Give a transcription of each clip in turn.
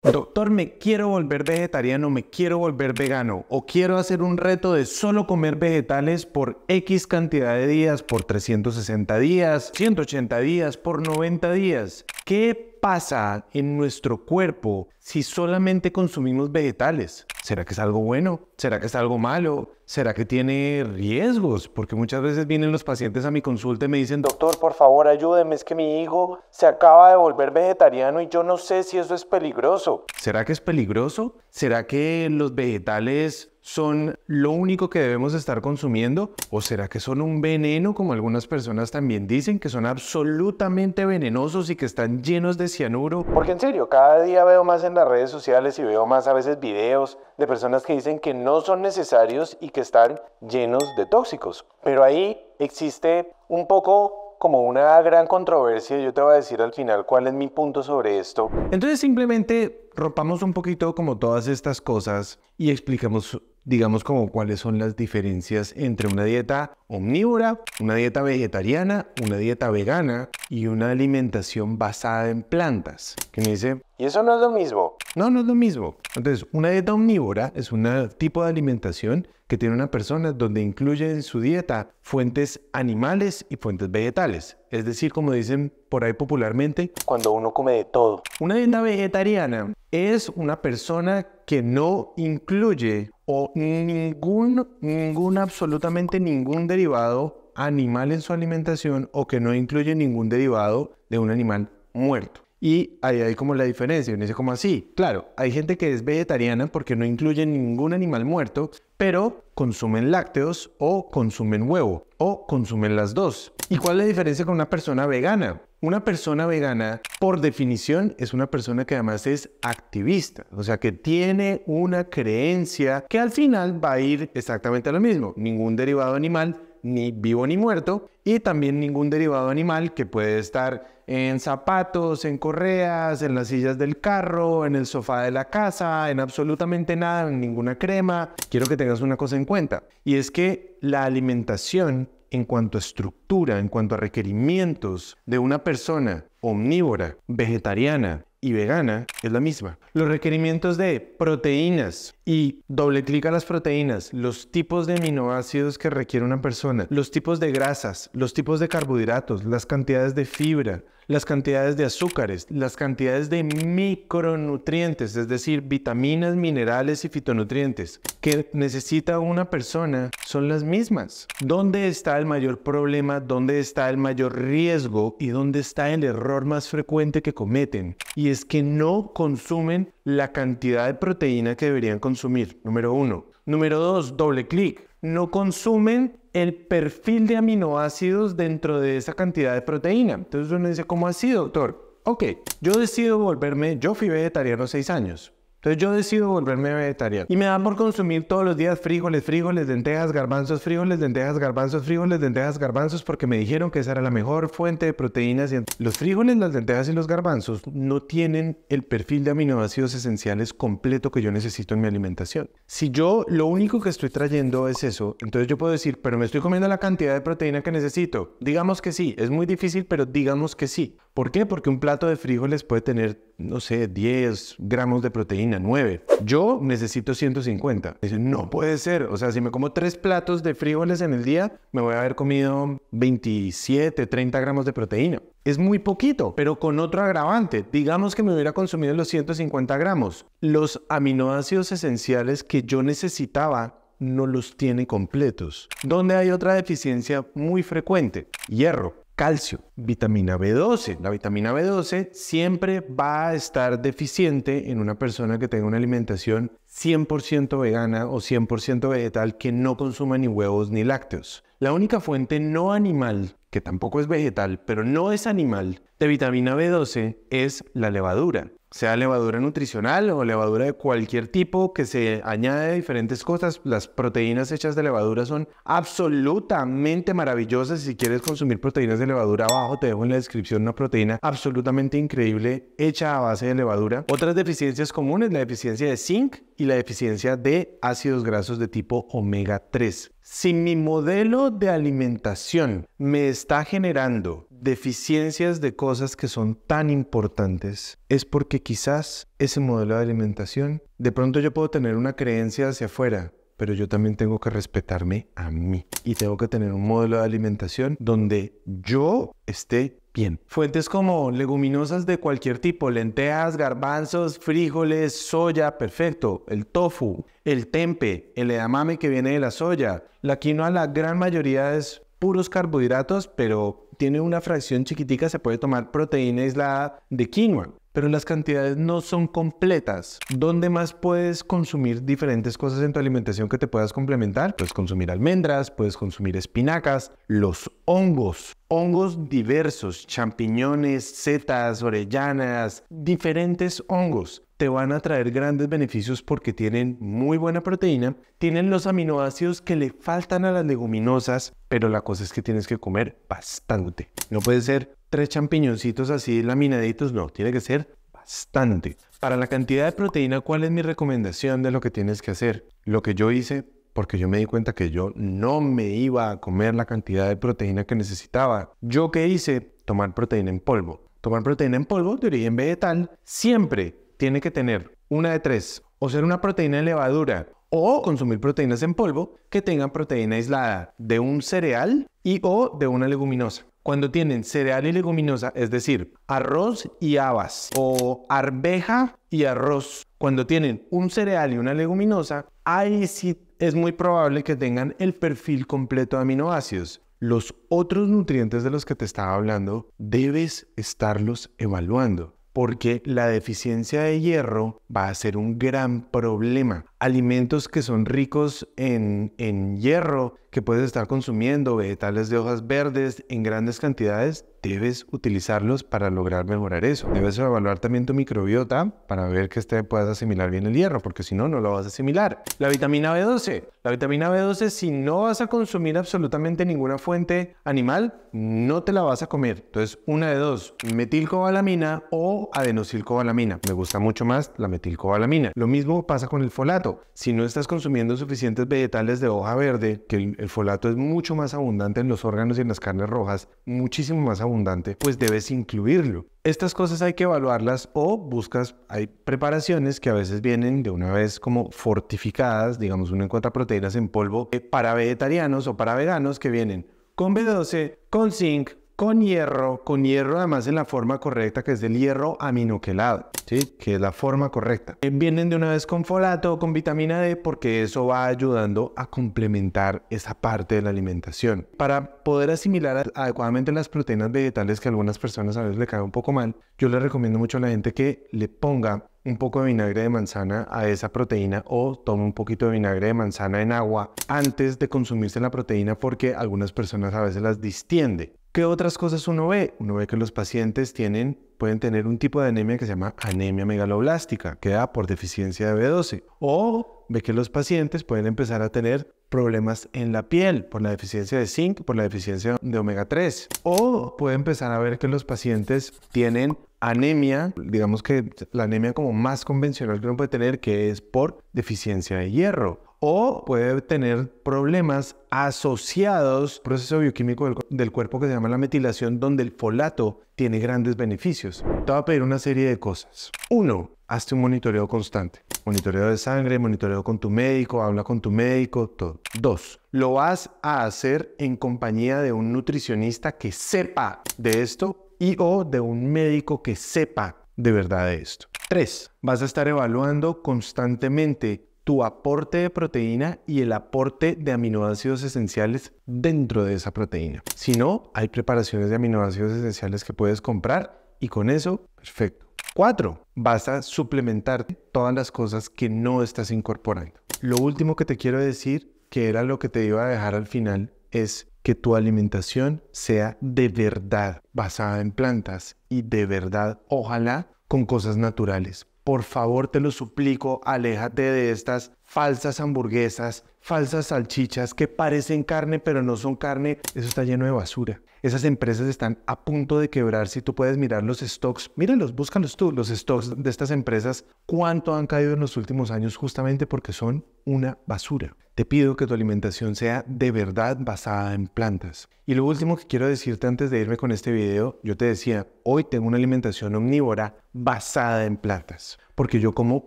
Doctor, me quiero volver vegetariano, me quiero volver vegano o quiero hacer un reto de solo comer vegetales por X cantidad de días, por 360 días, 180 días, por 90 días. ¿Qué pasa en nuestro cuerpo si solamente consumimos vegetales? ¿Será que es algo bueno? ¿Será que es algo malo? ¿Será que tiene riesgos? Porque muchas veces vienen los pacientes a mi consulta y me dicen, doctor, por favor ayúdeme, es que mi hijo se acaba de volver vegetariano y yo no sé si eso es peligroso. ¿Será que es peligroso? ¿Será que los vegetales son lo único que debemos estar consumiendo? ¿O será que son un veneno, como algunas personas también dicen, que son absolutamente venenosos y que están llenos de cianuro? Porque en serio, cada día veo más en las redes sociales y veo más a veces videos de personas que dicen que no son necesarios y que están llenos de tóxicos. Pero ahí existe un poco como una gran controversia. Yo te voy a decir al final cuál es mi punto sobre esto. Entonces simplemente rompamos un poquito como todas estas cosas y explicamos digamos como cuáles son las diferencias entre una dieta omnívora, una dieta vegetariana, una dieta vegana y una alimentación basada en plantas. Que me dice, y eso no es lo mismo. No, no es lo mismo. Entonces, una dieta omnívora es un tipo de alimentación que tiene una persona donde incluye en su dieta fuentes animales y fuentes vegetales. Es decir, como dicen por ahí popularmente, cuando uno come de todo. Una dieta vegetariana es una persona que no incluye o ningún, ningún, absolutamente ningún derivado animal en su alimentación o que no incluye ningún derivado de un animal muerto. Y ahí hay como la diferencia. dice como así. Claro, hay gente que es vegetariana porque no incluye ningún animal muerto, pero consumen lácteos o consumen huevo o consumen las dos. ¿Y cuál es la diferencia con una persona vegana? Una persona vegana, por definición, es una persona que además es activista, o sea, que tiene una creencia que al final va a ir exactamente a lo mismo. Ningún derivado animal, ni vivo ni muerto, y también ningún derivado animal que puede estar en zapatos, en correas, en las sillas del carro, en el sofá de la casa, en absolutamente nada, en ninguna crema. Quiero que tengas una cosa en cuenta, y es que la alimentación en cuanto a estructura, en cuanto a requerimientos de una persona omnívora, vegetariana y vegana es la misma. Los requerimientos de proteínas y doble clic a las proteínas, los tipos de aminoácidos que requiere una persona, los tipos de grasas, los tipos de carbohidratos, las cantidades de fibra, las cantidades de azúcares, las cantidades de micronutrientes, es decir, vitaminas, minerales y fitonutrientes que necesita una persona son las mismas. ¿Dónde está el mayor problema? ¿Dónde está el mayor riesgo? ¿Y dónde está el error más frecuente que cometen? Y es que no consumen la cantidad de proteína que deberían consumir, número uno. Número dos, doble clic no consumen el perfil de aminoácidos dentro de esa cantidad de proteína. Entonces uno dice, ¿cómo así, doctor? Ok, yo decido volverme, yo fui vegetariano seis años, entonces yo decido volverme vegetariano. Y me da por consumir todos los días frijoles, frijoles, lentejas, garbanzos, frijoles, lentejas, garbanzos, frijoles, lentejas, garbanzos, porque me dijeron que esa era la mejor fuente de proteínas. Los frijoles, las lentejas y los garbanzos no tienen el perfil de aminoácidos esenciales completo que yo necesito en mi alimentación. Si yo lo único que estoy trayendo es eso, entonces yo puedo decir, pero me estoy comiendo la cantidad de proteína que necesito. Digamos que sí, es muy difícil, pero digamos que sí. ¿Por qué? Porque un plato de frijoles puede tener, no sé, 10 gramos de proteína, 9. Yo necesito 150. no puede ser. O sea, si me como tres platos de frijoles en el día, me voy a haber comido 27, 30 gramos de proteína. Es muy poquito, pero con otro agravante. Digamos que me hubiera consumido los 150 gramos. Los aminoácidos esenciales que yo necesitaba no los tiene completos. Donde hay otra deficiencia muy frecuente, hierro calcio, vitamina B12. La vitamina B12 siempre va a estar deficiente en una persona que tenga una alimentación 100% vegana o 100% vegetal que no consuma ni huevos ni lácteos. La única fuente no animal, que tampoco es vegetal, pero no es animal, de vitamina B12 es la levadura sea levadura nutricional o levadura de cualquier tipo que se añade diferentes cosas. Las proteínas hechas de levadura son absolutamente maravillosas. Si quieres consumir proteínas de levadura, abajo te dejo en la descripción una proteína absolutamente increíble hecha a base de levadura. Otras deficiencias comunes, la deficiencia de zinc y la deficiencia de ácidos grasos de tipo omega 3. Si mi modelo de alimentación me está generando deficiencias de cosas que son tan importantes, es porque quizás ese modelo de alimentación, de pronto yo puedo tener una creencia hacia afuera, pero yo también tengo que respetarme a mí y tengo que tener un modelo de alimentación donde yo esté Bien. Fuentes como leguminosas de cualquier tipo, lentejas, garbanzos, frijoles, soya, perfecto, el tofu, el tempe, el edamame que viene de la soya. La quinoa la gran mayoría es puros carbohidratos, pero tiene una fracción chiquitica, se puede tomar proteína aislada de quinoa, pero las cantidades no son completas. ¿Dónde más puedes consumir diferentes cosas en tu alimentación que te puedas complementar? Puedes consumir almendras, puedes consumir espinacas, los hongos, hongos diversos, champiñones, setas, orellanas, diferentes hongos te van a traer grandes beneficios porque tienen muy buena proteína, tienen los aminoácidos que le faltan a las leguminosas, pero la cosa es que tienes que comer bastante. No puede ser tres champiñoncitos así laminaditos, no, tiene que ser bastante. Para la cantidad de proteína, ¿cuál es mi recomendación de lo que tienes que hacer? Lo que yo hice, porque yo me di cuenta que yo no me iba a comer la cantidad de proteína que necesitaba. ¿Yo qué hice? Tomar proteína en polvo. Tomar proteína en polvo de origen vegetal siempre tiene que tener una de tres, o ser una proteína de levadura o consumir proteínas en polvo que tengan proteína aislada de un cereal y o de una leguminosa. Cuando tienen cereal y leguminosa, es decir, arroz y habas o arveja y arroz, cuando tienen un cereal y una leguminosa, ahí sí es muy probable que tengan el perfil completo de aminoácidos. Los otros nutrientes de los que te estaba hablando debes estarlos evaluando porque la deficiencia de hierro va a ser un gran problema. Alimentos que son ricos en, hierro, que puedes estar consumiendo, vegetales de hojas verdes en grandes cantidades, debes utilizarlos para lograr mejorar eso. Debes evaluar también tu microbiota para ver que este puedas asimilar bien el hierro, porque si no, no lo vas a asimilar. La vitamina B12. La vitamina B12, si no vas a consumir absolutamente ninguna fuente animal, no te la vas a comer. Entonces, una de dos, metilcobalamina o adenosilcobalamina. Me gusta mucho más la metilcobalamina. Lo mismo pasa con el folato. Si no estás consumiendo suficientes vegetales de hoja verde, que el, folato es mucho más abundante en los órganos y en las carnes rojas, muchísimo más abundante, pues debes incluirlo. Estas cosas hay que evaluarlas o buscas, hay preparaciones que a veces vienen de una vez como fortificadas, digamos uno encuentra proteínas en polvo eh, para vegetarianos o para veganos que vienen con B12, con zinc, con hierro, con hierro además en la forma correcta, que es el hierro aminoquelado, ¿sí? que es la forma correcta. Eh, vienen de una vez con folato con vitamina D porque eso va ayudando a complementar esa parte de la alimentación. Para poder asimilar adecuadamente las proteínas vegetales que algunas personas a veces le cae un poco mal, yo le recomiendo mucho a la gente que le ponga un poco de vinagre de manzana a esa proteína o tome un poquito de vinagre de manzana en agua antes de consumirse la proteína porque algunas personas a veces las distiende. ¿Qué otras cosas uno ve? Uno ve que los pacientes tienen, pueden tener un tipo de anemia que se llama anemia megaloblástica, que da por deficiencia de B12. O ve que los pacientes pueden empezar a tener problemas en la piel por la deficiencia de zinc, por la deficiencia de omega 3. O puede empezar a ver que los pacientes tienen anemia, digamos que la anemia como más convencional que uno puede tener, que es por deficiencia de hierro o puede tener problemas asociados proceso bioquímico del, del, cuerpo que se llama la metilación, donde el folato tiene grandes beneficios. Te voy a pedir una serie de cosas. Uno, hazte un monitoreo constante. Monitoreo de sangre, monitoreo con tu médico, habla con tu médico, todo. Dos, lo vas a hacer en compañía de un nutricionista que sepa de esto y o de un médico que sepa de verdad de esto. Tres, vas a estar evaluando constantemente tu aporte de proteína y el aporte de aminoácidos esenciales dentro de esa proteína. Si no, hay preparaciones de aminoácidos esenciales que puedes comprar y con eso, perfecto. Cuatro, vas a suplementarte todas las cosas que no estás incorporando. Lo último que te quiero decir, que era lo que te iba a dejar al final, es que tu alimentación sea de verdad basada en plantas y de verdad, ojalá, con cosas naturales por favor te lo suplico, aléjate de estas falsas hamburguesas, falsas salchichas que parecen carne pero no son carne, eso está lleno de basura. Esas empresas están a punto de quebrar. Si tú puedes mirar los stocks, míralos, búscalos tú, los stocks de estas empresas, cuánto han caído en los últimos años justamente porque son una basura. Te pido que tu alimentación sea de verdad basada en plantas. Y lo último que quiero decirte antes de irme con este video, yo te decía, hoy tengo una alimentación omnívora basada en plantas porque yo como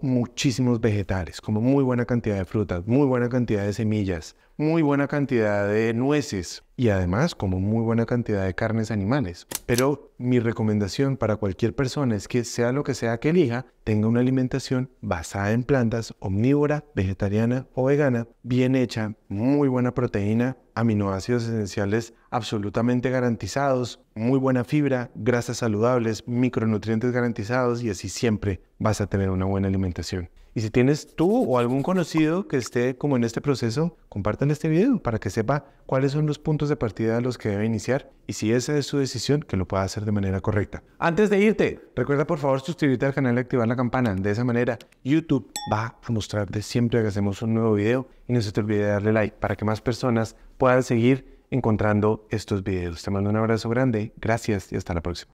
muchísimos vegetales, como muy buena cantidad de frutas, muy buena cantidad de semillas, muy buena cantidad de nueces y además como muy buena cantidad de carnes animales. Pero mi recomendación para cualquier persona es que sea lo que sea que elija, tenga una alimentación basada en plantas, omnívora, vegetariana o vegana, bien hecha, muy buena proteína, aminoácidos esenciales absolutamente garantizados, muy buena fibra, grasas saludables, micronutrientes garantizados y así siempre vas a tener una buena alimentación. Y si tienes tú o algún conocido que esté como en este proceso, compartan este video para que sepa cuáles son los puntos de partida a los que debe iniciar y si esa es su decisión, que lo pueda hacer de manera correcta. Antes de irte, recuerda por favor suscribirte al canal y activar la campana. De esa manera, YouTube va a mostrarte siempre que hacemos un nuevo video y no se te olvide darle like para que más personas puedan seguir encontrando estos videos. Te mando un abrazo grande, gracias y hasta la próxima.